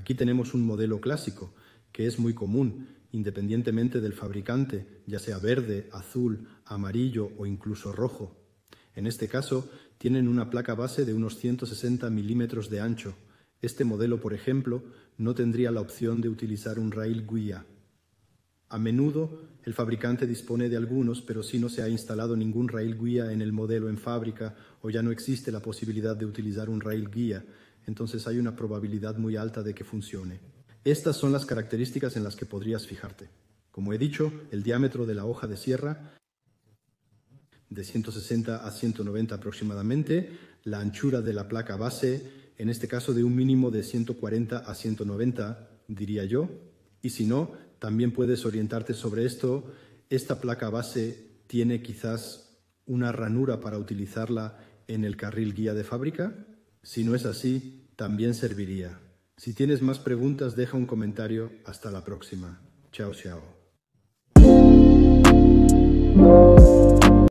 Aquí tenemos un modelo clásico que es muy común, independientemente del fabricante, ya sea verde, azul, amarillo o incluso rojo. En este caso, tienen una placa base de unos 160 milímetros de ancho. Este modelo, por ejemplo, no tendría la opción de utilizar un rail guía. A menudo, el fabricante dispone de algunos, pero si no se ha instalado ningún rail guía en el modelo en fábrica o ya no existe la posibilidad de utilizar un rail guía, entonces hay una probabilidad muy alta de que funcione. Estas son las características en las que podrías fijarte. Como he dicho, el diámetro de la hoja de sierra de 160 a 190 aproximadamente, la anchura de la placa base, en este caso de un mínimo de 140 a 190, diría yo, y si no, también puedes orientarte sobre esto. Esta placa base tiene quizás una ranura para utilizarla en el carril guía de fábrica, si no es así, también serviría. Si tienes más preguntas, deja un comentario. Hasta la próxima. Chao, chao.